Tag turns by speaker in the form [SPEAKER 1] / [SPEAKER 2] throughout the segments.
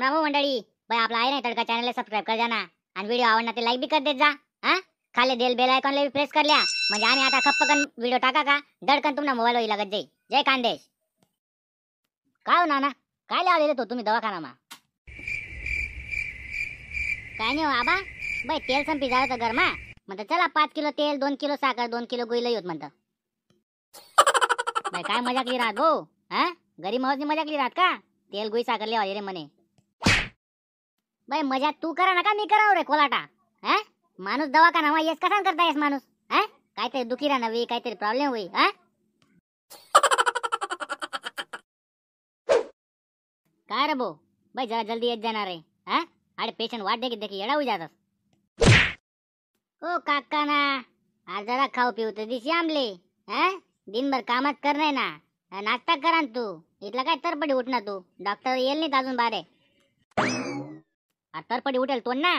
[SPEAKER 1] राम राम हो मंडळी भाई आपला आहे नाही तडका चॅनलला सबस्क्राईब कर जाना आणि व्हिडिओ आवडला ते लाईक बी कर देत जा हा खाली देल बेल आयकॉनला बी प्रेस करल्या म्हणजे आणि आता खप्पकन व्हिडिओ टाका का दडकन तुमना मोबाईल होईल लागत जाई जय कांदेश काय हो नाना काय लावलेले तो तुम्ही दवाखाना मा काय नाही हो आबा बाई तेल संपी झालं तर गरमा म्हणतं चला पाच किलो तेल दोन किलो साखर दोन किलो गुईला येत म्हणत भाई काय मजा केली राहत भाऊ हा गरीब मौजनी मजा केली राहत का तेल गुई साखर लिहा रे म्हणे बाई मजा तू करा का मी करा रे कोलाटा हा माणूस दवाखाना मा येस कसा करता येस माणूस ह काहीतरी दुखी राहणार होई काहीतरी प्रॉब्लेम होई हा काय रे बो बाई जरा जल्दी येत जाणार रे हा अरे पेशंट वाट देखी देखील येडा जातात ओ काका ना आज जरा खाऊ पिऊ तर दिशी आमले हा दिनभर कामात कर ना नाश्ता करा तू इथला काय तरपडी उठना तू डॉक्टर येईल नाही अजून बारे तरपडी उठेल तो ना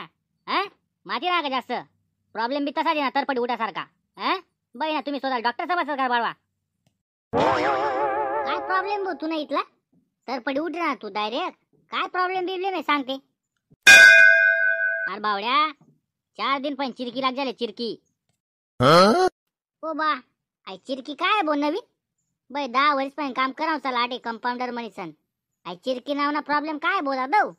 [SPEAKER 1] हा माझी ना का जास्त प्रॉब्लेम बी तसा आहे ना तरपडी उठासारखा सारखा बाई ना तुम्ही स्वतः डॉक्टर समजतात का बाळवा काय प्रॉब्लेम भो तू ना इथला तरपडी उठ ना तू डायरेक्ट काय प्रॉब्लेम बिब्लेम नाही सांगते अरे बावड्या चार दिन पण चिरकी लाग झाले चिरकी ओ हो बा आई चिरकी काय बो नवीन बाई दहा वर्ष पण काम करावं चला आटे कंपाऊंडर म्हणीसन आई चिरकी नाव ना प्रॉब्लेम काय बोला दऊ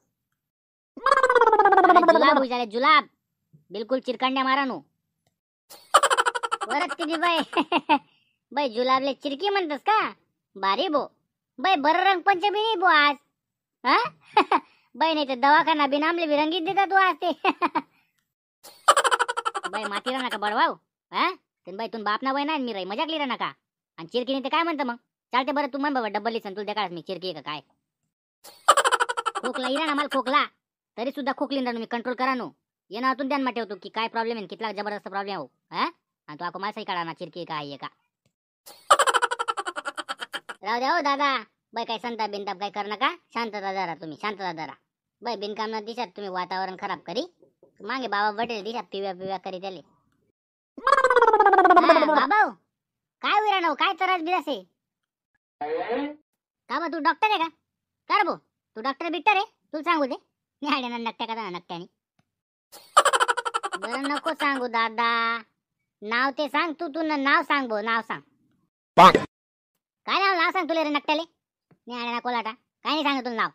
[SPEAKER 1] जुलाब बिलकुल चिरकंड्या मारा परत किती बाय बाय जुलाबले चिरकी म्हणतस का बारी बो बाय रंग पंचमी नाही बो आज हा बाय नाही तर दवाखाना बिनामले रंगीत देतात तू आज ते बाय माती नका बडवाव हा तर बाई तुम बाप ना बाय नाही मी राही मजाक लिहिरा नका आणि नाही ते काय म्हणतं मग चालते बरं तू म्हण बाबा डबल लिसन तुला देखाळ मी चिरकी का काय खोकला इरा ना मला खोकला तरी सुद्धा खोकलीन राहू मी कंट्रोल करा नो येणारातून ध्यान मा ठेवतो की काय प्रॉब्लेम आहे कितला जबरदस्त प्रॉब्लेम हो हा आणि तो आको काढा ना चिरकी काय का राहू द्या हो दादा बाई काय संता बिनताप काय कर नका शांतता जरा तुम्ही शांतता जरा बाय बिनकाम ना दिशात तुम्ही वातावरण खराब करी मागे बाबा बटेल दिशात पिव्या पिव्या करी त्याले बाबा हो. काय विराणव हो, काय त्रास बिरास आहे का बा तू डॉक्टर आहे का कर भाऊ तू डॉक्टर बिट्टर आहे तू सांगू दे लाड्याना नकट्या का बरं नको सांगू दादा नाव ते सांग तू तू नाव सांग भो नाव सांग
[SPEAKER 2] काय
[SPEAKER 1] नाव नाव सांग तुला रे नकट्याले न्याड्याना कोलाटा काय नाही सांग तुला नाव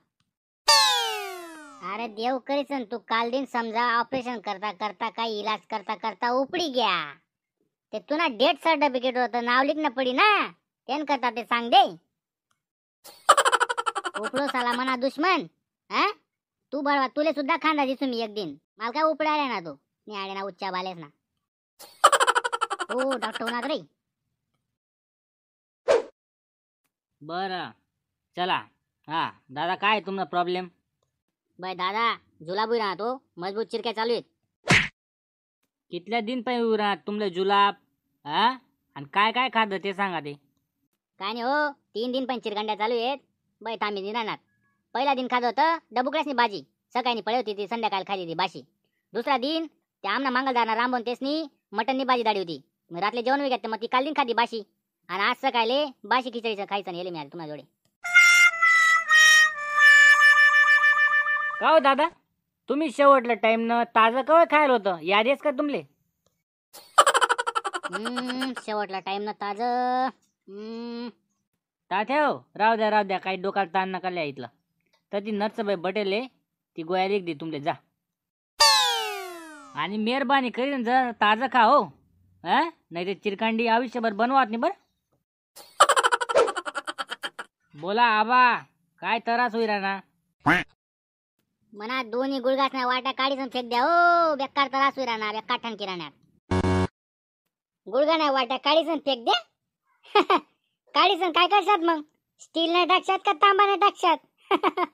[SPEAKER 1] अरे देव करीच तू काल दिन समजा ऑपरेशन करता करता काय इलाज करता करता उपडी घ्या ते तुना डेथ सर्टिफिकेट होत नाव लिखणं पडी ना तेन करता ते सांग दे उपडो साला म्हणा दुश्मन हा तू बळवा तुले सुद्धा खांदा दिसू मी एक दिन मला काय उपडाले ना तू मी आले ना उच्चा बालेस ना हो डॉक्टर होणार रे
[SPEAKER 2] बर चला हा दादा काय तुमचा प्रॉब्लेम
[SPEAKER 1] बाय दादा जुलाबी राहतो मजबूत चिरक्या चालू आहेत
[SPEAKER 2] कितल्या दिन पण उभी राहत तुमले जुलाब हा आणि काय काय खात ते सांगा ते
[SPEAKER 1] काय नाही हो तीन दिन पण चिरगंड्या चालू आहेत बाय थांबी दिन पहिला दिन खात होतं डबुकड्यासनी भाजी सकाळी पळे होती ती संध्याकाळ खाली ती बाशी दुसरा दिन ते आमना मंगलदारना रामबोन तेसनी मटननी भाजी दाडी होती मग रात्री जेवण वगैरे मग ती काल दिन खाती बाशी आणि आज सकाळी बाशी खिचडीचं खायचं नाही मिळाले तुम्हाला जोडे
[SPEAKER 2] का हो दादा तुम्ही शेवटला न ताज कव खायला होत याद का तुमले
[SPEAKER 1] शेवटला टाइम न ताज
[SPEAKER 2] तात्या हो, राहू द्या राहू द्या काही डोकाला ताण नका इथलं तर ती नरसबाई बटेल ती गोळ्या लिख दे तुमले जा आणि मेहरबानी करीन जर ताजं खा हो नाही ते चिरकांडी आयुष्यभर बनवत नाही बर बोला आबा काय त्रास होई ना
[SPEAKER 1] मना दोन्ही गुळगासना वाट्या काढीच फेक द्या हो बेकार त्रास होई ना बेकार ठण किराण्यात गुळगाना वाट्या काढीच फेक द्या काढीच काय करशात मग स्टील नाही टाकशात का तांबा नाही टाकशात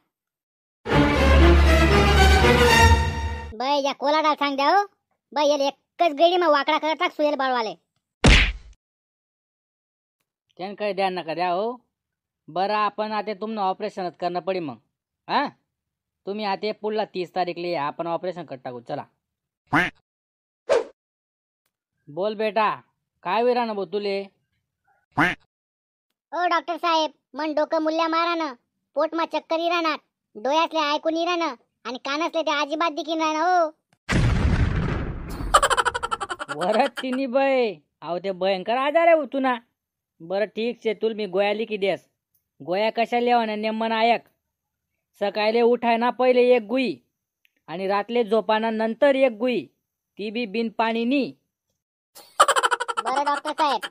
[SPEAKER 1] बाई या कोलाडा सांग द्या हो बाई याला एकच गडी मग वाकडा करत टाक सुयल बाळवाले
[SPEAKER 2] त्यान काही द्या नका द्या हो बरं आपण आता तुमनं ऑपरेशनच करणं पडी मग हा तुम्ही आता पुढला तीस तारीखले आपण ऑपरेशन करत टाकू चला बोल बेटा काय विरा भाऊ तुले
[SPEAKER 1] ओ
[SPEAKER 2] डॉक्टर साहेब मन डोकं मुल्या पोट मा चक्कर इराणार
[SPEAKER 1] डोळ्यातले ऐकून इराणं आणि का नसले ते अजिबात दिकीन राहणार हो
[SPEAKER 2] बरं तिनी बय अहो ते भयंकर आजार आहे उतू बरं ठीक छे तुल मी गोया लिखी देस गोया कशा लिहा नेमन आयक सकाळी उठाय ना पहिले एक गुई आणि रातले झोपाना नंतर एक गुई ती बी बिन पाणी नी
[SPEAKER 1] बरं डॉक्टर साहेब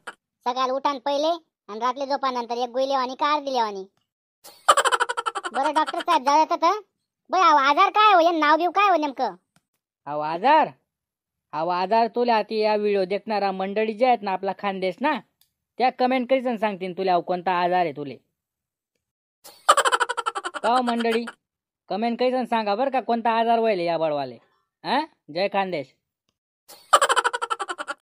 [SPEAKER 1] सकाळी उठान पहिले आणि रातले झोपानंतर एक गुई लेवानी कार लेवानी बरं डॉक्टर साहेब जाऊयात आता बया आजार काय हो नाव बिव काय हो नेमकं
[SPEAKER 2] अहो आजार अहो आजार तुला आता या व्हिडिओ देखणारा मंडळी जे आहेत ना आपला खानदेश ना त्या कमेंट करीसन सांगतील तुला अहो कोणता आजार आहे तुले का हो, मंडळी कमेंट करीसन सांगा बरं का कोणता आजार होईल या बडवाले हा जय खानदेश